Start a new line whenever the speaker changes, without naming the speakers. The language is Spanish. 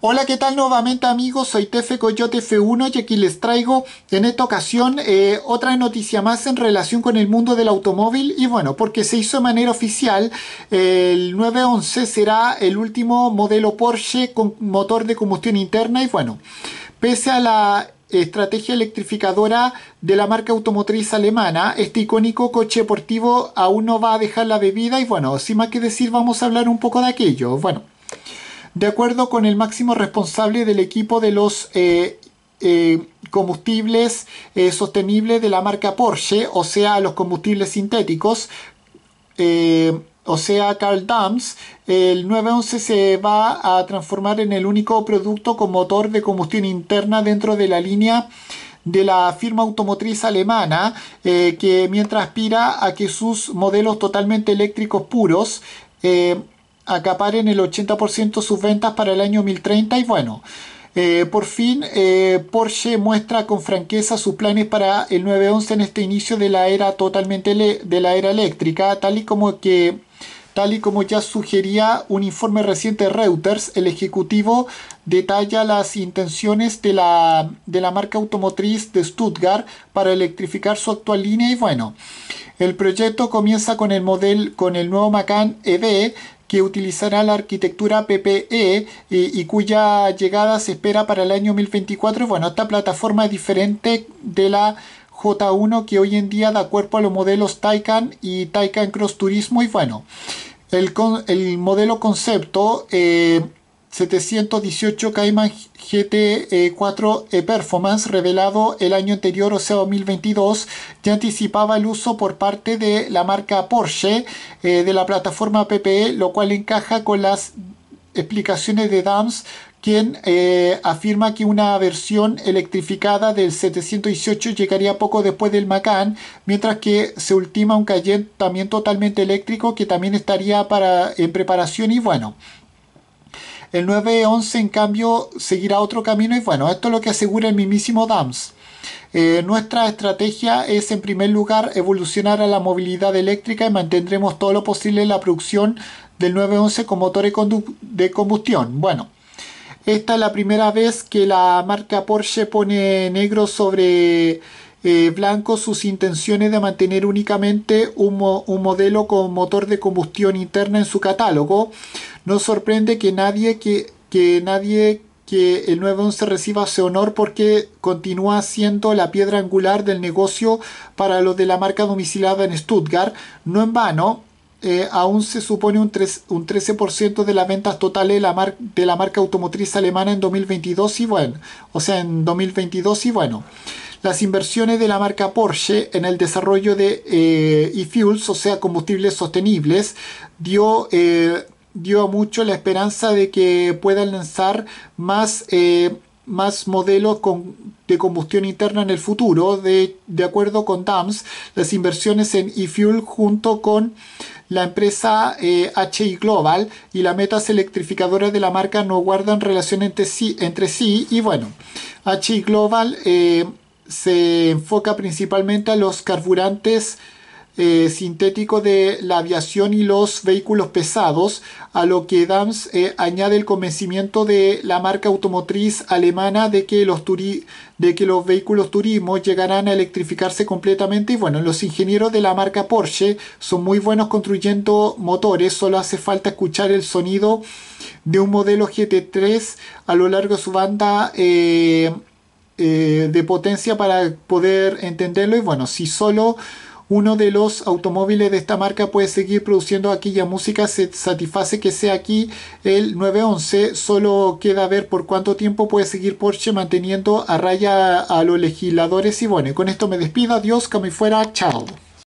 Hola, ¿qué tal nuevamente amigos? Soy Tefe Coyote F1 y aquí les traigo en esta ocasión eh, otra noticia más en relación con el mundo del automóvil y bueno, porque se hizo de manera oficial, el 911 será el último modelo Porsche con motor de combustión interna y bueno, pese a la estrategia electrificadora de la marca automotriz alemana. Este icónico coche deportivo aún no va a dejar la bebida y bueno, sin más que decir vamos a hablar un poco de aquello. Bueno, de acuerdo con el máximo responsable del equipo de los eh, eh, combustibles eh, sostenibles de la marca Porsche, o sea, los combustibles sintéticos, o sea, Carl Dams, el 911 se va a transformar en el único producto con motor de combustión interna dentro de la línea de la firma automotriz alemana que mientras aspira a que sus modelos totalmente eléctricos puros ...acapar en el 80% sus ventas para el año 2030 y bueno, eh, por fin, eh, Porsche muestra con franqueza sus planes para el 911 en este inicio de la era totalmente de la era eléctrica, tal y como que tal y como ya sugería un informe reciente de Reuters, el ejecutivo detalla las intenciones de la, de la marca automotriz de Stuttgart para electrificar su actual línea y bueno, el proyecto comienza con el, modelo con el nuevo Macan EV, que utilizará la arquitectura PPE y, cuya llegada se espera para el año 2024. Bueno, esta plataforma es diferente de la J1 que hoy en día da cuerpo a los modelos Taycan y Taycan Cross Turismo y bueno, el, el modelo concepto eh, 718 Cayman GT4 e e Performance, revelado el año anterior, o sea 2022, ya anticipaba el uso por parte de la marca Porsche eh, de la plataforma PPE, lo cual encaja con las explicaciones de Dams quien eh, afirma que una versión electrificada del 718 llegaría poco después del Macan, mientras que se ultima un Cayenne también totalmente eléctrico que también estaría para, en preparación y bueno, el 911, en cambio, seguirá otro camino y bueno, esto es lo que asegura el mismísimo Dams. Eh, nuestra estrategia es, en primer lugar, evolucionar a la movilidad eléctrica y mantendremos todo lo posible la producción del 911 con motores de combustión. Bueno, esta es la primera vez que la marca Porsche pone negro sobre eh, Blanco sus intenciones de mantener únicamente un, modelo con motor de combustión interna en su catálogo, no sorprende que nadie que, nadie que el 911 reciba ese honor porque continúa siendo la piedra angular del negocio para los de la marca domiciliada en Stuttgart. No en vano, eh, aún se supone un, 13% de las ventas totales de la, de la marca automotriz alemana en 2022 y bueno, o sea, en 2022 y bueno las inversiones de la marca Porsche en el desarrollo de eh, e-fuels, o sea, combustibles sostenibles, dio eh, dio a mucho la esperanza de que puedan lanzar más, eh, más modelos de combustión interna en el futuro. De, acuerdo con DAMS, las inversiones en e-fuel junto con la empresa HI Global y las metas electrificadoras de la marca no guardan relación entre sí, entre sí y bueno, HI Global se enfoca principalmente a los carburantes eh, sintéticos de la aviación y los vehículos pesados, a lo que Dams eh, añade el convencimiento de la marca automotriz alemana de que los, de que los vehículos turismo llegarán a electrificarse completamente. Y bueno, los ingenieros de la marca Porsche son muy buenos construyendo motores, solo hace falta escuchar el sonido de un modelo GT3 a lo largo de su banda. Eh, eh, de potencia para poder entenderlo. Y bueno, si solo uno de los automóviles de esta marca puede seguir produciendo aquella música, se satisface que sea aquí el 911. Solo queda ver por cuánto tiempo puede seguir Porsche manteniendo a raya a los legisladores. Y bueno, con esto me despido. Adiós, que me fuera. Chao.